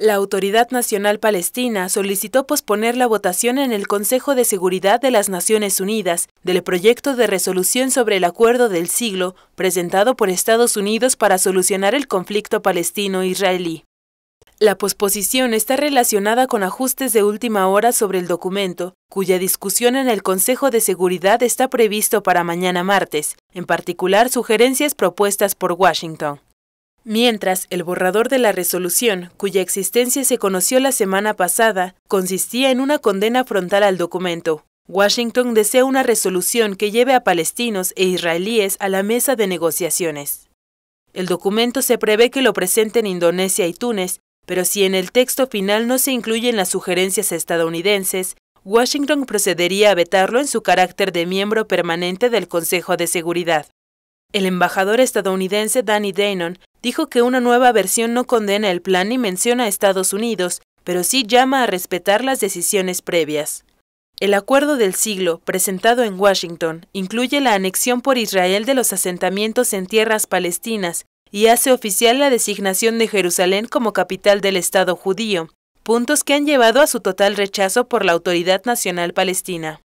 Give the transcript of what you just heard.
La Autoridad Nacional Palestina solicitó posponer la votación en el Consejo de Seguridad de las Naciones Unidas del proyecto de resolución sobre el acuerdo del siglo presentado por Estados Unidos para solucionar el conflicto palestino-israelí. La posposición está relacionada con ajustes de última hora sobre el documento, cuya discusión en el Consejo de Seguridad está previsto para mañana martes, en particular sugerencias propuestas por Washington. Mientras, el borrador de la resolución, cuya existencia se conoció la semana pasada, consistía en una condena frontal al documento. Washington desea una resolución que lleve a palestinos e israelíes a la mesa de negociaciones. El documento se prevé que lo presenten Indonesia y Túnez, pero si en el texto final no se incluyen las sugerencias estadounidenses, Washington procedería a vetarlo en su carácter de miembro permanente del Consejo de Seguridad. El embajador estadounidense Danny Danon Dijo que una nueva versión no condena el plan ni menciona a Estados Unidos, pero sí llama a respetar las decisiones previas. El acuerdo del siglo, presentado en Washington, incluye la anexión por Israel de los asentamientos en tierras palestinas y hace oficial la designación de Jerusalén como capital del Estado judío, puntos que han llevado a su total rechazo por la Autoridad Nacional Palestina.